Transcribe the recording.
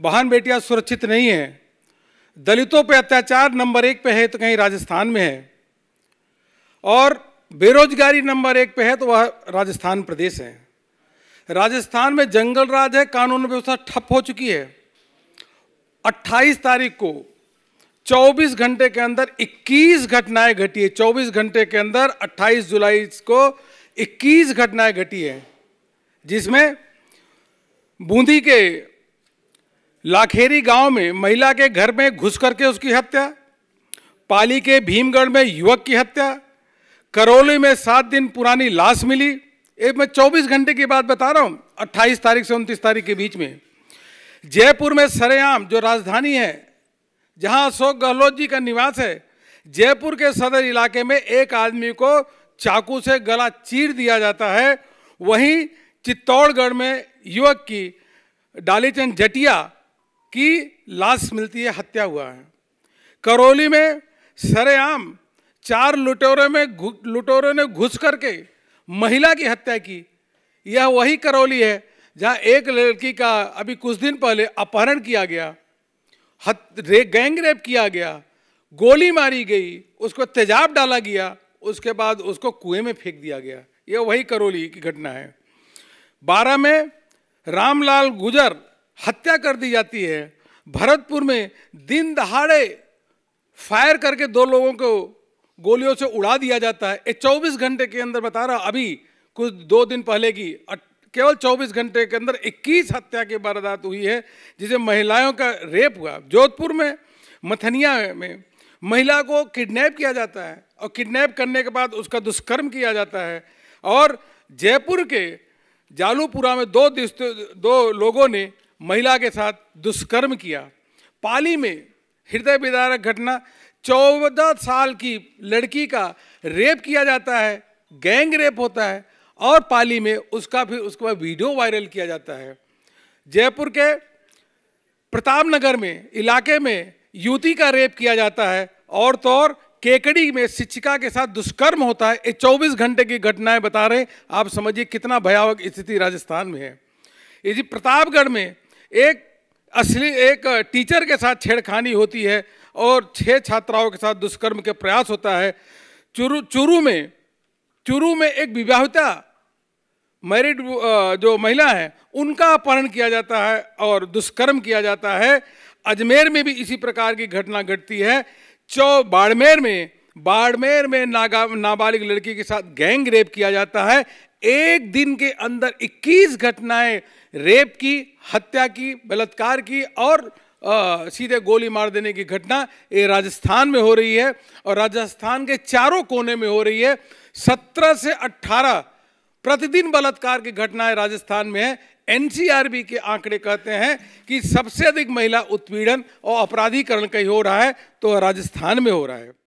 बहन बेटियां सुरक्षित नहीं हैं दलितों पर अत्याचार नंबर एक पे है तो कहीं राजस्थान में है और बेरोजगारी नंबर एक पे है तो वह राजस्थान प्रदेश है राजस्थान में जंगल राज है कानून व्यवस्था ठप हो चुकी है 28 तारीख को 24 घंटे के अंदर 21 घटनाएं घटी है 24 घंटे के अंदर 28 जुलाई को 21 घटनाएं घटी है जिसमें बूंदी के लाखेरी गांव में महिला के घर में घुस करके उसकी हत्या पाली के भीमगढ़ में युवक की हत्या करौली में सात दिन पुरानी लाश मिली ये मैं 24 घंटे की बात बता रहा हूँ 28 तारीख से 29 तारीख के बीच में जयपुर में सरेआम जो राजधानी है जहाँ अशोक गहलोत जी का निवास है जयपुर के सदर इलाके में एक आदमी को चाकू से गला चीर दिया जाता है वहीं चित्तौड़गढ़ में युवक की डालीचंद जटिया की लाश मिलती है हत्या हुआ है करौली में सरेआम चार लुटेरे में लुटेरों ने घुस करके महिला की हत्या की यह वही करौली है जहां एक लड़की का अभी कुछ दिन पहले अपहरण किया गया रे, गैंग रेप किया गया गोली मारी गई उसको तेजाब डाला गया उसके बाद उसको कुएं में फेंक दिया गया यह वही करौली की घटना है बारह में रामलाल गुजर हत्या कर दी जाती है भरतपुर में दिन दहाड़े फायर करके दो लोगों को गोलियों से उड़ा दिया जाता है ये 24 घंटे के अंदर बता रहा अभी कुछ दो दिन पहले की केवल 24 घंटे के अंदर 21 हत्या की वारदात हुई है जिसे महिलाओं का रेप हुआ जोधपुर में मथनिया में महिला को किडनैप किया जाता है और किडनैप करने के बाद उसका दुष्कर्म किया जाता है और जयपुर के जालूपुरा में दो दो लोगों ने महिला के साथ दुष्कर्म किया पाली में हृदय विदारक घटना चौदह साल की लड़की का रेप किया जाता है गैंग रेप होता है और पाली में उसका फिर उसके बाद वीडियो वायरल किया जाता है जयपुर के प्रताप नगर में इलाके में युवती का रेप किया जाता है और तो और केकड़ी में शिक्षिका के साथ दुष्कर्म होता है ये 24 घंटे की घटनाएं बता रहे आप समझिए कितना भयावह स्थिति राजस्थान में है यदि प्रतापगढ़ में एक असली एक टीचर के साथ छेड़खानी होती है और छह छात्राओं के साथ दुष्कर्म के प्रयास होता है चुरू चुरू में चुरू में एक विवाहिता मैरिड जो महिला है उनका अपहरण किया जाता है और दुष्कर्म किया जाता है अजमेर में भी इसी प्रकार की घटना घटती है चौ बाड़मेर में बाड़मेर में नागा नाबालिग लड़की के साथ गैंग रेप किया जाता है एक दिन के अंदर 21 घटनाएं रेप की हत्या की बलात्कार की और आ, सीधे गोली मार देने की घटना ये राजस्थान में हो रही है और राजस्थान के चारों कोने में हो रही है 17 से 18 प्रतिदिन बलात्कार की घटनाएं राजस्थान में है एनसीआरबी के आंकड़े कहते हैं कि सबसे अधिक महिला उत्पीड़न और अपराधीकरण कहीं हो रहा है तो राजस्थान में हो रहा है